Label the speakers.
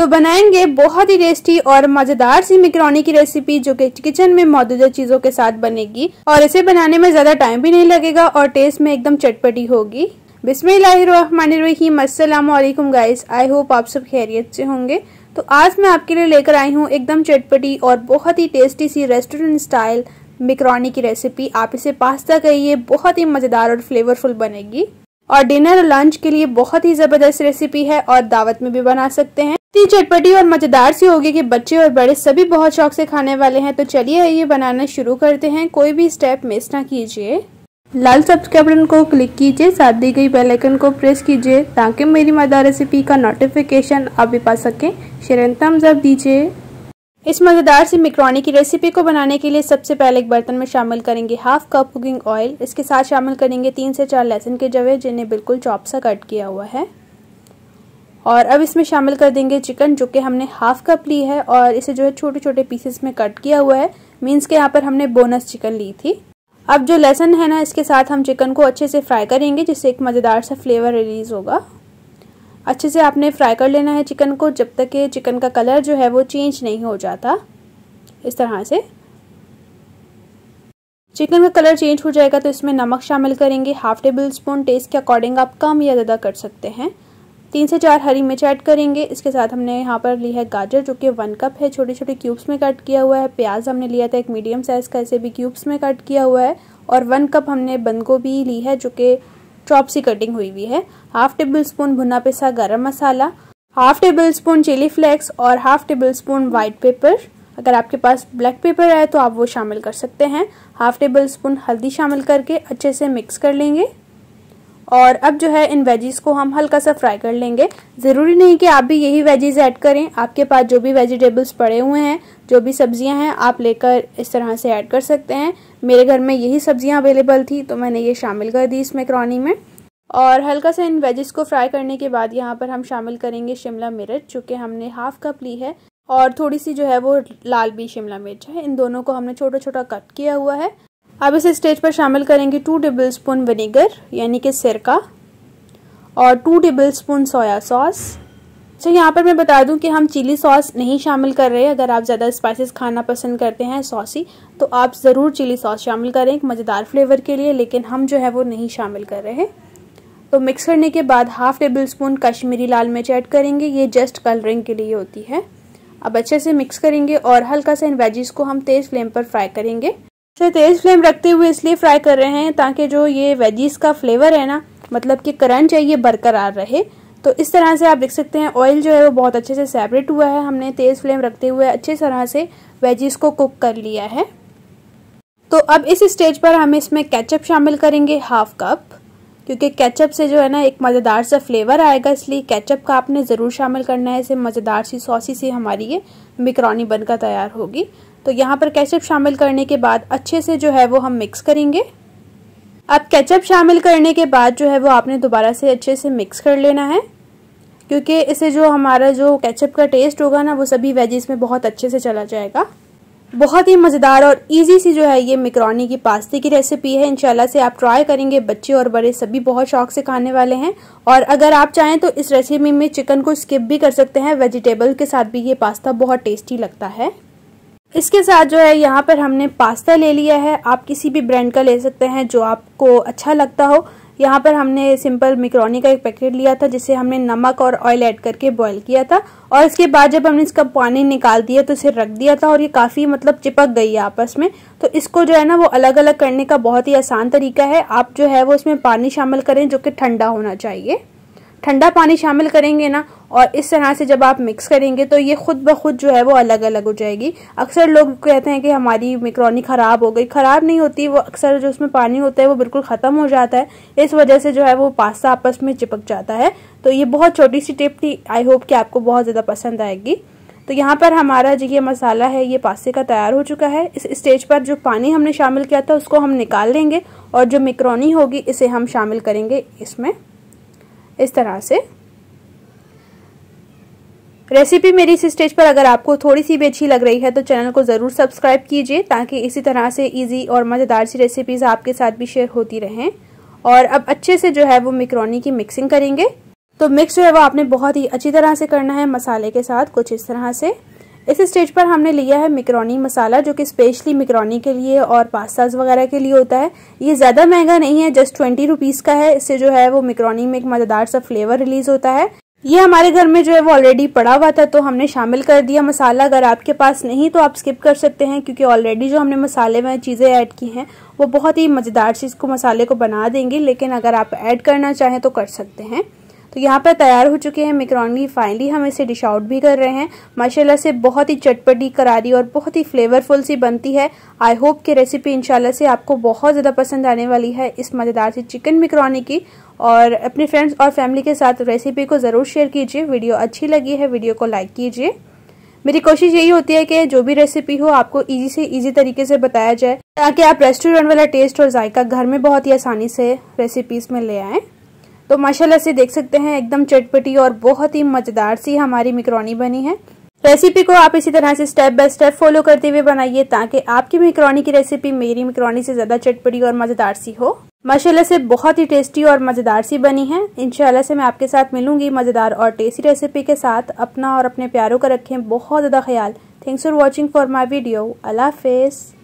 Speaker 1: तो बनाएंगे बहुत ही टेस्टी और मजेदार सी मिक्रोनी की रेसिपी जो कि किचन में मौजूद चीजों के साथ बनेगी और इसे बनाने में ज्यादा टाइम भी नहीं लगेगा और टेस्ट में एकदम चटपटी होगी बिस्मिल्लाहिर्रहमानिर्रहीम अस्सलाम वालेकुम गाइस आई होप आप सब खैरियत से होंगे तो आज मैं आपके लिए लेकर आई हूँ एकदम चटपटी और बहुत ही टेस्टी सी रेस्टोरेंट स्टाइल मिक्रोनी की रेसिपी आप इसे पास्ता कहिए बहुत ही मज़ेदार और फ्लेवरफुल बनेगी और डिनर लंच के लिए बहुत ही जबरदस्त रेसिपी है और दावत में भी बना सकते हैं इतनी चटपटी और मजेदार सी होगी कि बच्चे और बड़े सभी बहुत शौक से खाने वाले हैं तो चलिए ये बनाना शुरू करते हैं कोई भी स्टेप मिस ना कीजिए लाल सब्सक्राइब बटन को क्लिक कीजिए साथ दी गई बेल आइकन को प्रेस कीजिए ताकि मेरी मदा रेसिपी का नोटिफिकेशन आप भी पा सकें शेयर थम्स अप दीजिए इस मज़ेदार सी मिक्रोनी की रेसिपी को बनाने के लिए सबसे पहले एक बर्तन में शामिल करेंगे हाफ कप कुकिंग ऑयल इसके साथ शामिल करेंगे तीन से चार लहसुन के जवे जिन्हें बिल्कुल चॉप सा कट किया हुआ है और अब इसमें शामिल कर देंगे चिकन जो कि हमने हाफ कप ली है और इसे जो है छोटे छोटे पीसेस में कट किया हुआ है मीन्स के यहाँ पर हमने बोनस चिकन ली थी अब जो लहसुन है ना इसके साथ हम चिकन को अच्छे से फ्राई करेंगे जिससे एक मज़ेदार सा फ्लेवर रिलीज़ होगा अच्छे से आपने फ्राई कर लेना है चिकन को जब तक ये चिकन का कलर जो है वो चेंज नहीं हो जाता इस तरह से चिकन का कलर चेंज हो जाएगा तो इसमें नमक शामिल करेंगे हाफ टेबल स्पून टेस्ट के अकॉर्डिंग आप कम या ज़्यादा कर सकते हैं तीन से चार हरी मिर्च ऐड करेंगे इसके साथ हमने यहाँ पर ली है गाजर जो कि वन कप है छोटे छोटे क्यूब्स में कट किया हुआ है प्याज हमने लिया था एक मीडियम साइज़ का ऐसे भी क्यूब्स में कट किया हुआ है और वन कप हमने बंद गोभी ली है जो कि चॉप सी कटिंग हुई हुई है हाफ टेबल स्पून भुना पिसा गरम मसाला half tablespoon chilli flakes और half tablespoon white pepper अगर आपके पास ब्लैक पेपर है तो आप वो शामिल कर सकते हैं हाफ टेबल स्पून हल्दी शामिल करके अच्छे से मिक्स कर लेंगे और अब जो है इन वेजीज को हम हल्का सा फ्राई कर लेंगे ज़रूरी नहीं कि आप भी यही वेजीज ऐड करें आपके पास जो भी वेजिटेबल्स पड़े हुए हैं जो भी सब्जियां हैं आप लेकर इस तरह से ऐड कर सकते हैं मेरे घर में यही सब्जियां अवेलेबल थी तो मैंने ये शामिल कर दी इस मैक्रोनी में और हल्का सा इन वेजेस को फ्राई करने के बाद यहाँ पर हम शामिल करेंगे शिमला मिर्च जो कि हमने हाफ कप ली है और थोड़ी सी जो है वो लाल भी शिमला मिर्च है इन दोनों को हमने छोटा छोटा कट किया हुआ है अब इस स्टेज पर शामिल करेंगे टू टेबल स्पून विनेगर यानी कि सिरका और two tablespoon soya sauce so यहाँ पर मैं बता दूं कि हम चिली सॉस नहीं शामिल कर रहे हैं अगर आप ज़्यादा स्पाइसेस खाना पसंद करते हैं सॉसी तो आप ज़रूर चिली सॉस शामिल करें एक मज़ेदार फ्लेवर के लिए लेकिन हम जो है वो नहीं शामिल कर रहे हैं तो मिक्स करने के बाद हाफ टेबल स्पून कश्मीरी लाल मिर्च ऐड करेंगे ये जस्ट कलरिंग के लिए होती है अब अच्छे से मिक्स करेंगे और हल्का सा इन वेजिस को हम तेज़ फ्लेम पर फ्राई करेंगे अच्छा तेज़ फ्लेम रखते हुए इसलिए फ्राई कर रहे हैं ताकि जो ये वेजिस का फ्लेवर है ना मतलब कि करंच है ये बरकरार रहे तो इस तरह से आप देख सकते हैं ऑयल जो है वो बहुत अच्छे से सेपरेट हुआ है हमने तेज़ फ्लेम रखते हुए अच्छे तरह से वेजिस को कुक कर लिया है तो अब इस स्टेज पर हम इसमें केचप शामिल करेंगे हाफ कप क्योंकि केचप से जो है ना एक मज़ेदार सा फ्लेवर आएगा इसलिए केचप का आपने ज़रूर शामिल करना है इसे मज़ेदार सी सॉसी सी हमारी ये मिक्रोनी बनकर तैयार होगी तो यहाँ पर केचप शामिल करने के बाद अच्छे से जो है वो हम मिक्स करेंगे अब केचप शामिल करने के बाद जो है वो आपने दोबारा से अच्छे से मिक्स कर लेना है क्योंकि इसे जो हमारा जो केचप का टेस्ट होगा ना वो सभी वेजीज में बहुत अच्छे से चला जाएगा बहुत ही मज़ेदार और इजी सी जो है ये मिक्रोनी की पास्ते की रेसिपी है इनशाला से आप ट्राई करेंगे बच्चे और बड़े सभी बहुत शौक से खाने वाले हैं और अगर आप चाहें तो इस रेसिपी में चिकन को स्किप भी कर सकते हैं वेजिटेबल के साथ भी ये पास्ता बहुत टेस्टी लगता है इसके साथ जो है यहाँ पर हमने पास्ता ले लिया है आप किसी भी ब्रांड का ले सकते हैं जो आपको अच्छा लगता हो यहाँ पर हमने सिंपल मिक्रोनी का एक पैकेट लिया था जिसे हमने नमक और ऑयल ऐड करके बॉईल किया था और इसके बाद जब हमने इसका पानी निकाल दिया तो इसे रख दिया था और ये काफ़ी मतलब चिपक गई है आपस में तो इसको जो है ना वो अलग अलग करने का बहुत ही आसान तरीका है आप जो है वो इसमें पानी शामिल करें जो कि ठंडा होना चाहिए ठंडा पानी शामिल करेंगे ना और इस तरह से जब आप मिक्स करेंगे तो ये खुद ब खुद जो है वो अलग अलग हो जाएगी अक्सर लोग कहते हैं कि हमारी मिक्रोनी ख़राब हो गई ख़राब नहीं होती वो अक्सर जो उसमें पानी होता है वो बिल्कुल ख़त्म हो जाता है इस वजह से जो है वो पास्ता आपस में चिपक जाता है तो ये बहुत छोटी सी टिप थी आई होप कि आपको बहुत ज़्यादा पसंद आएगी तो यहाँ पर हमारा जो ये मसाला है ये पास्ते का तैयार हो चुका है इस स्टेज पर जो पानी हमने शामिल किया था उसको हम निकाल लेंगे और जो मिक्रोनी होगी इसे हम शामिल करेंगे इसमें इस तरह से रेसिपी मेरी इस स्टेज पर अगर आपको थोड़ी सी भी अच्छी लग रही है तो चैनल को ज़रूर सब्सक्राइब कीजिए ताकि इसी तरह से इजी और मज़ेदार सी रेसिपीज़ आपके साथ भी शेयर होती रहें और अब अच्छे से जो है वो मिक्रोनी की मिक्सिंग करेंगे तो मिक्स जो है वो आपने बहुत ही अच्छी तरह से करना है मसाले के साथ कुछ इस तरह से इस स्टेज पर हमने लिया है मिक्रोनी मसाला जो कि स्पेशली मिक्रोनी के लिए और पास्ताज वगैरह के लिए होता है ये ज़्यादा महंगा नहीं है जस्ट ट्वेंटी रुपीज़ का है इससे जो है वो मिक्रोनी में एक मज़ेदार सा फ्लेवर रिलीज़ होता है ये हमारे घर में जो है वो ऑलरेडी पड़ा हुआ था तो हमने शामिल कर दिया मसाला अगर आपके पास नहीं तो आप स्किप कर सकते हैं क्योंकि ऑलरेडी जो हमने मसाले में चीज़ें ऐड की हैं वो बहुत ही मज़ेदार चीज़ को मसाले को बना देंगे लेकिन अगर आप ऐड करना चाहें तो कर सकते हैं तो यहाँ पर तैयार हो चुके हैं मेकरोनी फाइनली हम इसे डिश आउट भी कर रहे हैं माशाला से बहुत ही चटपटी करारी और बहुत ही फ्लेवरफुल सी बनती है आई होप कि रेसिपी इंशाल्लाह से आपको बहुत ज़्यादा पसंद आने वाली है इस मज़ेदार सी चिकन मिक्रोनी की और अपने फ्रेंड्स और फैमिली के साथ रेसिपी को ज़रूर शेयर कीजिए वीडियो अच्छी लगी है वीडियो को लाइक कीजिए मेरी कोशिश यही होती है कि जो भी रेसिपी हो आपको इजी से इजी तरीके से बताया जाए ताकि आप रेस्टोरेंट वाला टेस्ट और जायका घर में बहुत ही आसानी से रेसिपीज में ले आए तो माशाल्लाह से देख सकते हैं एकदम चटपटी और बहुत ही मज़ेदार सी हमारी मिक्रोनी बनी है रेसिपी को आप इसी तरह से स्टेप बाय स्टेप फॉलो करते हुए बनाइए ताकि आपकी मिक्रोनी की रेसिपी मेरी मिक्रोनी से ज़्यादा चटपटी और मज़ेदार सी हो माशाल्लाह से बहुत ही टेस्टी और मज़ेदार सी बनी है इंशाल्लाह से मैं आपके साथ मिलूंगी मज़ेदार और टेस्टी रेसिपी के साथ अपना और अपने प्यारों का रखें बहुत ज़्यादा ख्याल thanks for watching for my video अल्लाह हाफिज़